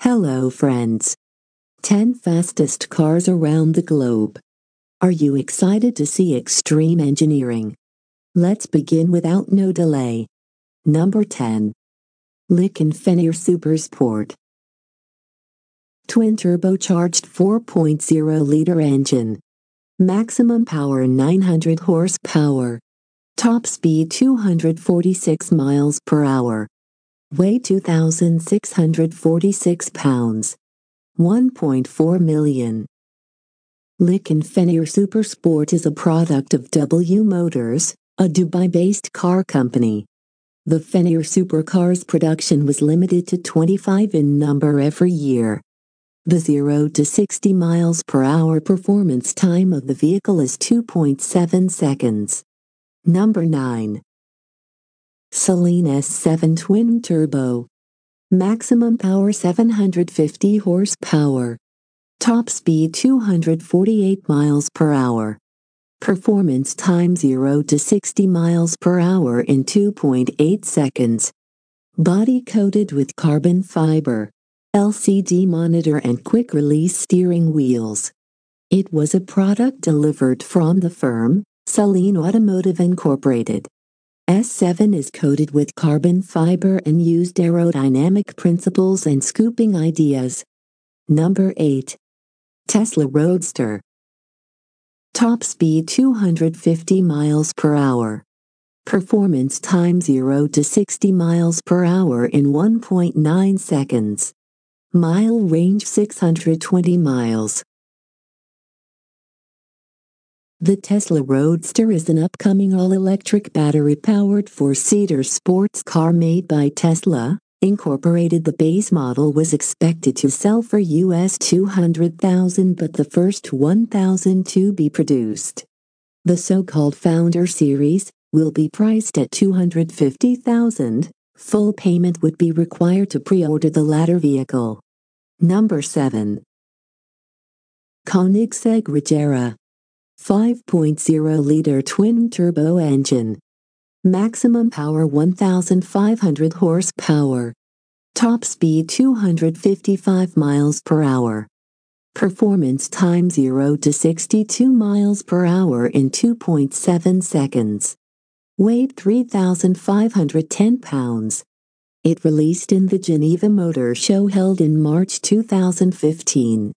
Hello, friends. 10 fastest cars around the globe. Are you excited to see extreme engineering? Let's begin without no delay. Number 10. Lincoln Fenner Supersport. Twin turbocharged 4.0 liter engine. Maximum power 900 horsepower. Top speed 246 miles per hour weigh 2,646 pounds. 1.4 million. Lichen Super Supersport is a product of W Motors, a Dubai-based car company. The Fenir Supercars production was limited to 25 in number every year. The 0 to 60 miles per hour performance time of the vehicle is 2.7 seconds. Number 9 Saline S7 Twin Turbo. Maximum power 750 horsepower. Top speed 248 miles per hour. Performance time 0 to 60 miles per hour in 2.8 seconds. Body coated with carbon fiber. LCD monitor and quick release steering wheels. It was a product delivered from the firm, Saline Automotive Incorporated. S7 is coated with carbon fiber and used aerodynamic principles and scooping ideas. Number 8. Tesla Roadster. Top speed 250 miles per hour. Performance time 0 to 60 miles per hour in 1.9 seconds. Mile range 620 miles. The Tesla Roadster is an upcoming all-electric battery-powered four-seater sports car made by Tesla, Incorporated. The base model was expected to sell for US 200,000 but the first 1,000 to be produced. The so-called Founder Series will be priced at 250,000. Full payment would be required to pre-order the latter vehicle. Number 7. Koenigsegg Regera 5.0-liter twin-turbo engine. Maximum power 1,500 horsepower. Top speed 255 miles per hour. Performance time 0 to 62 miles per hour in 2.7 seconds. Weight 3,510 pounds. It released in the Geneva Motor Show held in March 2015.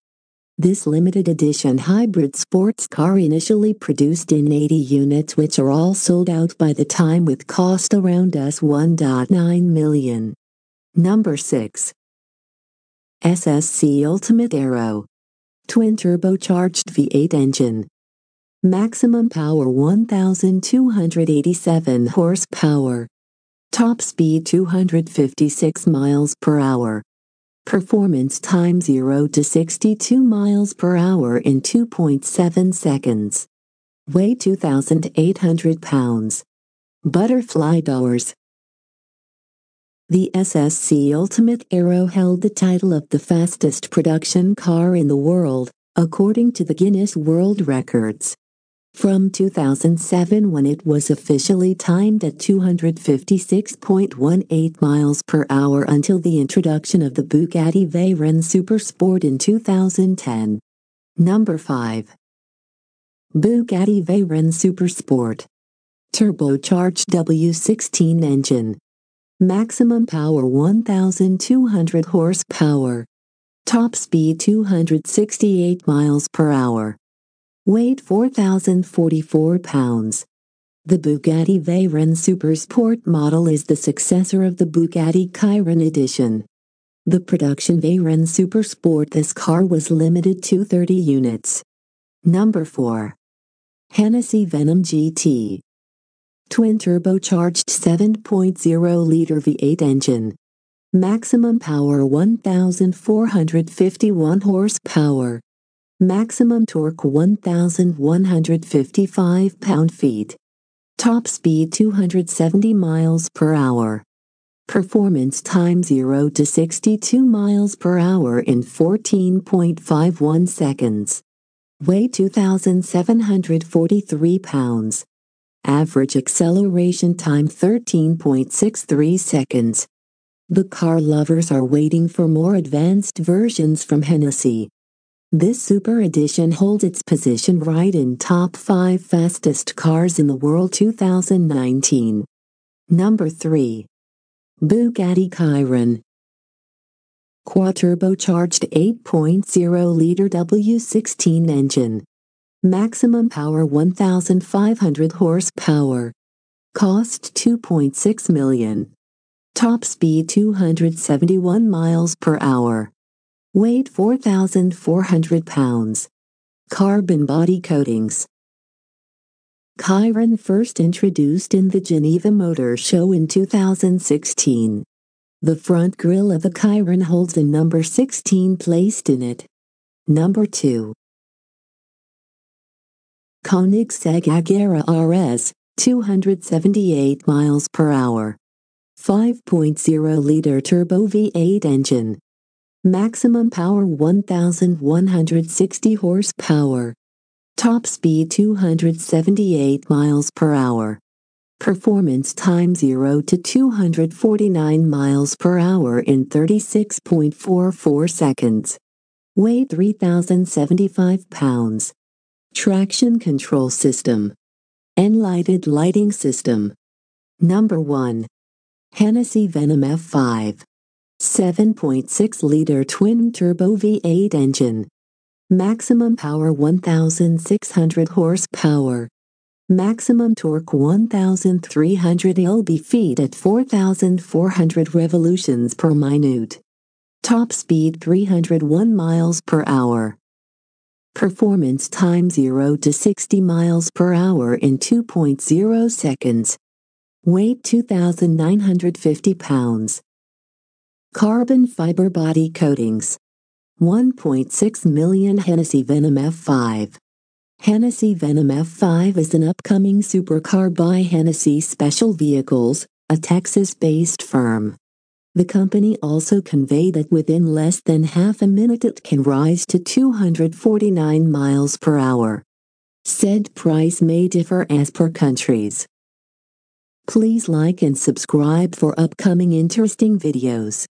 This limited edition hybrid sports car initially produced in 80 units which are all sold out by the time with cost around us 1.9 million. Number 6. SSC Ultimate Aero. Twin turbocharged V8 engine. Maximum power 1287 horsepower. Top speed 256 miles per hour. Performance time 0 to 62 miles per hour in 2.7 seconds. Weigh 2,800 pounds. Butterfly doors. The SSC Ultimate Aero held the title of the fastest production car in the world, according to the Guinness World Records. From 2007 when it was officially timed at 256.18 miles per hour until the introduction of the Bugatti Veyron Supersport in 2010. Number 5. Bugatti Veyron Supersport. Turbocharged W16 engine. Maximum power 1200 horsepower. Top speed 268 miles per hour weighed 4,044 pounds. The Bugatti Veyron Supersport model is the successor of the Bugatti Chiron edition. The production Veyron Supersport this car was limited to 30 units. Number 4. Hennessey Venom GT. Twin turbocharged 7.0 liter V8 engine. Maximum power 1451 horsepower. Maximum torque 1,155 pound-feet. Top speed 270 miles per hour. Performance time 0 to 62 miles per hour in 14.51 seconds. Weigh 2,743 pounds. Average acceleration time 13.63 seconds. The car lovers are waiting for more advanced versions from Hennessy. This super edition holds its position right in top 5 fastest cars in the world 2019. Number 3. Bugatti Chiron. Quad-turbocharged 8.0-liter W16 engine. Maximum power 1,500 horsepower. Cost 2.6 million. Top speed 271 miles per hour. Weight 4,400 pounds. Carbon body coatings. Chiron first introduced in the Geneva Motor Show in 2016. The front grille of a Chiron holds a number 16 placed in it. Number 2. Koenigsegg Agera RS, 278 miles per hour. 5.0 liter turbo V8 engine. Maximum power 1160 horsepower. Top speed 278 miles per hour. Performance time 0 to 249 miles per hour in 36.44 seconds. Weight 3075 pounds. Traction control system. Enlighted lighting system. Number 1. Hennessy Venom F5. 7.6-liter twin-turbo V8 engine. Maximum power 1,600 horsepower. Maximum torque 1,300 lb-ft at 4,400 revolutions per minute. Top speed 301 miles per hour. Performance time 0 to 60 miles per hour in 2.0 seconds. Weight 2,950 pounds. Carbon fiber body coatings. 1.6 million Hennessy Venom F5. Hennessy Venom F5 is an upcoming supercar by Hennessy Special Vehicles, a Texas based firm. The company also conveyed that within less than half a minute it can rise to 249 miles per hour. Said price may differ as per countries. Please like and subscribe for upcoming interesting videos.